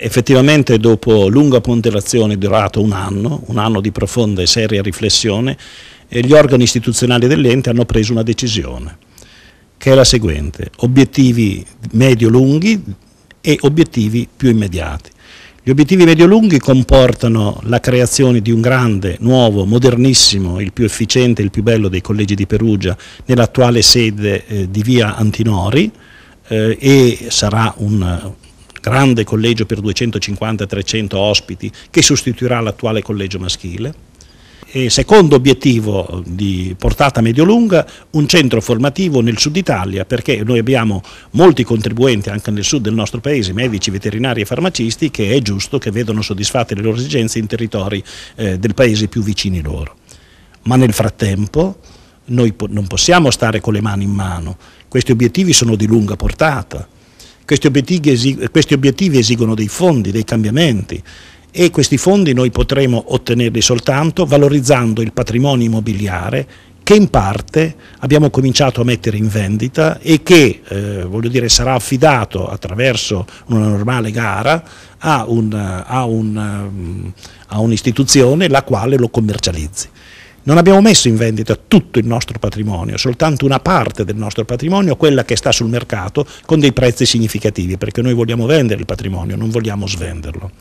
Effettivamente dopo lunga ponderazione durata un anno, un anno di profonda e seria riflessione, eh, gli organi istituzionali dell'ente hanno preso una decisione, che è la seguente, obiettivi medio-lunghi e obiettivi più immediati. Gli obiettivi medio-lunghi comportano la creazione di un grande, nuovo, modernissimo, il più efficiente il più bello dei collegi di Perugia nell'attuale sede eh, di via Antinori eh, e sarà un grande collegio per 250-300 ospiti che sostituirà l'attuale collegio maschile. E secondo obiettivo eh, di portata medio-lunga, un centro formativo nel sud Italia, perché noi abbiamo molti contribuenti anche nel sud del nostro paese, medici, veterinari e farmacisti, che è giusto che vedano soddisfatte le loro esigenze in territori eh, del paese più vicini loro. Ma nel frattempo noi po non possiamo stare con le mani in mano, questi obiettivi sono di lunga portata questi obiettivi, esigono, questi obiettivi esigono dei fondi, dei cambiamenti e questi fondi noi potremo ottenerli soltanto valorizzando il patrimonio immobiliare che in parte abbiamo cominciato a mettere in vendita e che eh, voglio dire, sarà affidato attraverso una normale gara a, un, un, ehm, a un'istituzione la quale lo commercializzi. Non abbiamo messo in vendita tutto il nostro patrimonio, soltanto una parte del nostro patrimonio, quella che sta sul mercato, con dei prezzi significativi, perché noi vogliamo vendere il patrimonio, non vogliamo svenderlo.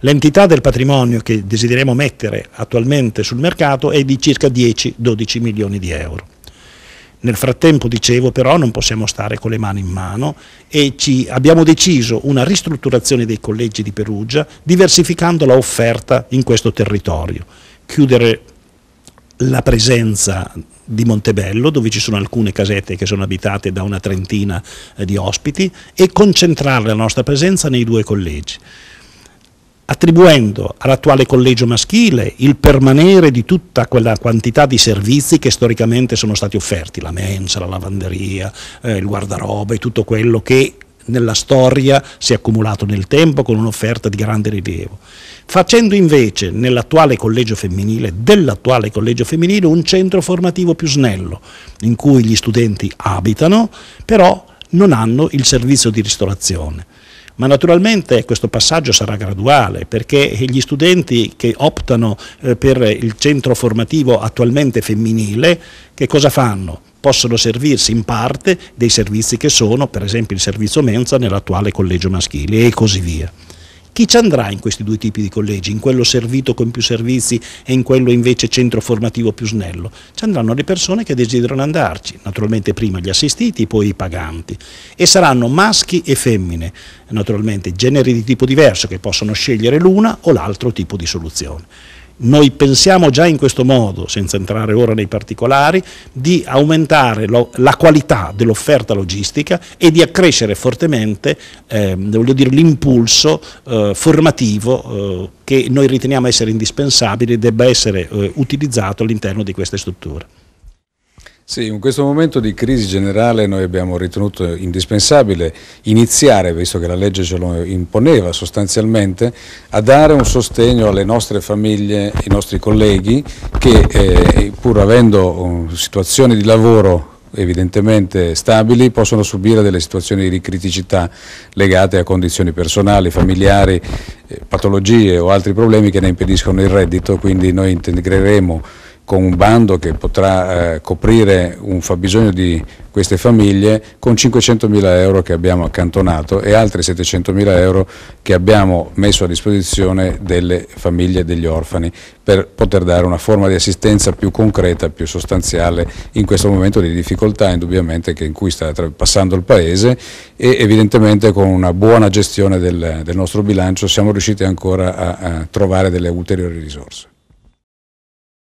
L'entità del patrimonio che desideriamo mettere attualmente sul mercato è di circa 10-12 milioni di euro. Nel frattempo, dicevo, però non possiamo stare con le mani in mano e abbiamo deciso una ristrutturazione dei collegi di Perugia diversificando l'offerta in questo territorio. Chiudere la presenza di Montebello, dove ci sono alcune casette che sono abitate da una trentina eh, di ospiti, e concentrare la nostra presenza nei due collegi attribuendo all'attuale collegio maschile il permanere di tutta quella quantità di servizi che storicamente sono stati offerti, la mensa, la lavanderia, eh, il e tutto quello che nella storia si è accumulato nel tempo con un'offerta di grande rilievo, facendo invece nell'attuale collegio femminile, dell'attuale collegio femminile, un centro formativo più snello, in cui gli studenti abitano, però non hanno il servizio di ristorazione. Ma naturalmente questo passaggio sarà graduale perché gli studenti che optano eh, per il centro formativo attualmente femminile, che cosa fanno? possono servirsi in parte dei servizi che sono, per esempio il servizio mensa nell'attuale collegio maschile e così via. Chi ci andrà in questi due tipi di collegi, in quello servito con più servizi e in quello invece centro formativo più snello? Ci andranno le persone che desiderano andarci, naturalmente prima gli assistiti, poi i paganti, e saranno maschi e femmine, naturalmente generi di tipo diverso che possono scegliere l'una o l'altro tipo di soluzione. Noi pensiamo già in questo modo, senza entrare ora nei particolari, di aumentare lo, la qualità dell'offerta logistica e di accrescere fortemente eh, l'impulso eh, formativo eh, che noi riteniamo essere indispensabile e debba essere eh, utilizzato all'interno di queste strutture. Sì, in questo momento di crisi generale noi abbiamo ritenuto indispensabile iniziare, visto che la legge ce lo imponeva sostanzialmente, a dare un sostegno alle nostre famiglie, ai nostri colleghi che eh, pur avendo um, situazioni di lavoro evidentemente stabili possono subire delle situazioni di criticità legate a condizioni personali, familiari, eh, patologie o altri problemi che ne impediscono il reddito, quindi noi integreremo con un bando che potrà eh, coprire un fabbisogno di queste famiglie con 500.000 euro che abbiamo accantonato e altri 700.000 euro che abbiamo messo a disposizione delle famiglie e degli orfani per poter dare una forma di assistenza più concreta, più sostanziale in questo momento di difficoltà indubbiamente in cui sta passando il Paese e evidentemente con una buona gestione del, del nostro bilancio siamo riusciti ancora a, a trovare delle ulteriori risorse.